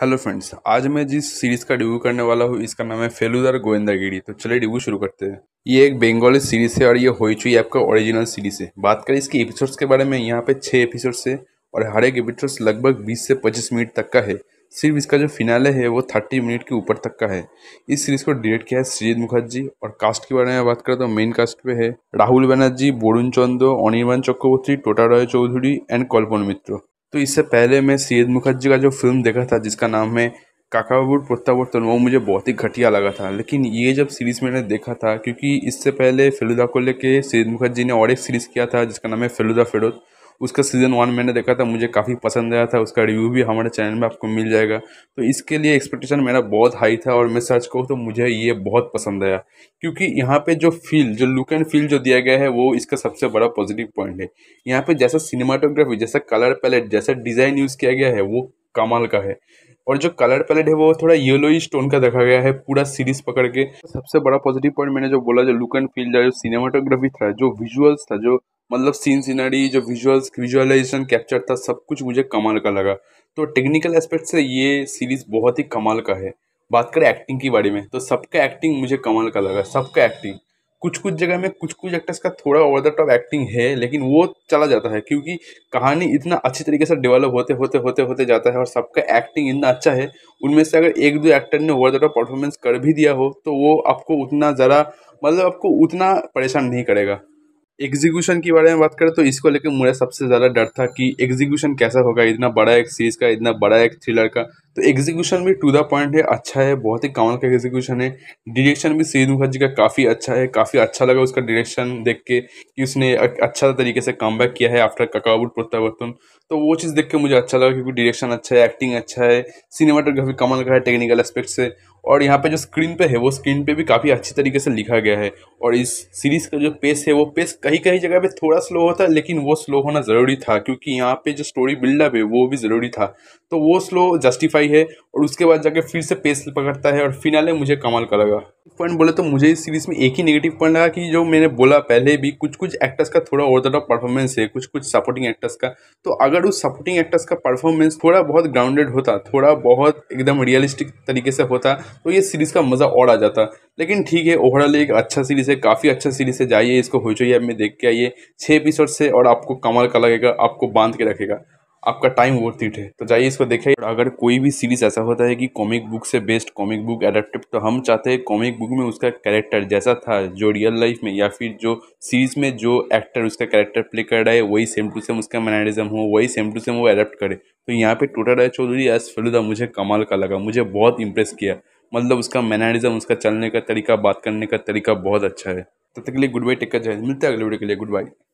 hello friends आज मैं जिस सीरीज का रिव्यू करने वाला हूँ इसका नाम है फेलुदार गोविंदागिरी तो चलिए रिव्यू शुरू करते हैं ये एक बंगाली सीरीज है और ये होईचुई ऐप का ओरिजिनल सीरीज है बात करें इसके एपिसोड्स के बारे में यहाँ पे छः एपिसोड्स है और हर एक एपिसोड्स लगभग बीस से पच्चीस मिनट तक का है सिर्फ इसका जो फिनाले है वो थर्टी मिनट के ऊपर तक का है इस सीरीज को डायरेक्ट किया है श्रीजीत मुखर्जी और कास्ट के बारे में बात करें तो मेन कास्ट पे है राहुल बनर्जी बोरुण चंद्र अनिर्वाण चक्रवर्ती टोटा रॉय चौधरी एंड कल्पन मित्र तो इससे पहले मैं सैयद मुखर्जी का जो फिल्म देखा था जिसका नाम है काकाबूट पुत्ता बुट वो मुझे बहुत ही घटिया लगा था लेकिन ये जब सीरीज़ मैंने देखा था क्योंकि इससे पहले फिलुदा को लेके सैयद मुखर्जी ने और एक सीरीज़ किया था जिसका नाम है फिलुदा फेरोद उसका सीज़न वन मैंने देखा था मुझे काफ़ी पसंद आया था उसका रिव्यू भी हमारे चैनल में आपको मिल जाएगा तो इसके लिए एक्सपेक्टेशन मेरा बहुत हाई था और मैं सर्च करूँ तो मुझे ये बहुत पसंद आया क्योंकि यहाँ पे जो फील जो लुक एंड फील जो दिया गया है वो इसका सबसे बड़ा पॉजिटिव पॉइंट है यहाँ पे जैसा सिनेमाटोग्राफी जैसा कलर पैलेट जैसा डिज़ाइन यूज़ किया गया है वो कमाल का है और जो कलर पैलेट है वो थोड़ा ही स्टोन का देखा गया है पूरा सीरीज पकड़ के सबसे बड़ा पॉजिटिव पॉइंट मैंने जो बोला जो लुक एंड फील था जो सिनेमाटोग्राफी था जो विजुअल्स था जो मतलब सीन सीनरी जो विजुअल्स विजुअलाइजेशन कैप्चर था सब कुछ मुझे कमाल का लगा तो टेक्निकल एस्पेक्ट से ये सीरीज़ बहुत ही कमाल का है बात करें एक्टिंग के बारे में तो सबका एक्टिंग मुझे कमाल का लगा सबका एक्टिंग कुछ कुछ जगह में कुछ कुछ एक्टर्स का थोड़ा ओवर द टॉप एक्टिंग है लेकिन वो चला जाता है क्योंकि कहानी इतना अच्छी तरीके से डेवलप होते होते होते होते जाता है और सबका एक्टिंग इतना अच्छा है उनमें से अगर एक दो एक्टर ने ओवर द टॉप परफॉर्मेंस कर भी दिया हो तो वो आपको उतना ज़रा मतलब आपको उतना परेशान नहीं करेगा एग्जीक्यूशन के बारे में बात करें तो इसको लेकर मुझे सबसे ज़्यादा डर था कि एग्जीक्यूशन कैसा होगा इतना बड़ा एक सीरीज का इतना बड़ा एक थ्रिलर का तो एग्जीक्यूशन भी टू द पॉइंट है अच्छा है बहुत ही कमाल का एग्जीक्यूशन है डायरेक्शन भी सीरीज मुखर्जी का काफ़ी अच्छा है काफ़ी अच्छा लगा उसका डायरेक्शन देख के कि उसने अच्छा तरीके से कम किया है आफ्टर ककाबुट प्रत्यावर्तन तो वो चीज़ देख के मुझे अच्छा लगा क्योंकि डायरेक्शन अच्छा है एक्टिंग अच्छा है सिनेमाटोग्राफी कमाल का है टेक्निकल एस्पेक्ट से और यहाँ पे जो स्क्रीन पे है वो स्क्रीन पे भी काफ़ी अच्छी तरीके से लिखा गया है और इस सीरीज़ का जो पेस है वो पेस कहीं कहीं जगह पे थोड़ा स्लो होता है लेकिन वो स्लो होना ज़रूरी था क्योंकि यहाँ पे जो स्टोरी बिल्डअप है वो भी ज़रूरी था तो वो स्लो जस्टिफाई है और उसके बाद जाके फिर से पेस पकड़ता है और फिनाले मुझे कमाल का लगा पॉइंट बोले तो मुझे इस सीरीज़ में एक ही नेगेटिव पॉइंट लगा कि जो मैंने बोला पहले भी कुछ कुछ एक्टर्स का थोड़ा और ज़्यादा परफॉर्मेंस है कुछ कुछ सपोर्टिंग एक्टर्स का तो अगर उस सपोर्टिंग एक्टर्स का परफॉर्मेंस थोड़ा बहुत ग्राउंडेड होता थोड़ा बहुत एकदम रियलिस्टिक तरीके से होता तो ये सीरीज़ का मज़ा और आ जाता लेकिन ठीक है ओवरऑल एक अच्छा सीरीज़ है काफ़ी अच्छा सीरीज़ है जाइए इसको हो चाहिए में देख के आइए छः एपिसोड से और आपको कमाल का लगेगा आपको बांध के रखेगा आपका टाइम वर्थ इट है तो जाइए इसको देखिए अगर कोई भी सीरीज़ ऐसा होता है कि कॉमिक बुक से बेस्ड कॉमिक बुक एडेप्टिव तो हम चाहते हैं कॉमिक बुक में उसका कैरेक्टर जैसा था जो रियल लाइफ में या फिर जो सीरीज़ में जो एक्टर उसका कैरेक्टर प्ले कर रहा है वही सेम टू सेम उसका मैनरिज्म हो वही सेम टू सेम वो एडेप्ट करे तो यहाँ पे टोटा राय चौधरी एस फलुदा मुझे कमाल का लगा मुझे बहुत इंप्रेस किया मतलब उसका मैनरिज्म उसका चलने का तरीका बात करने का तरीका बहुत अच्छा है तब तक के लिए गुड बाई टेक कर जय मिलते हैं अगले वीडियो के लिए गुड बाई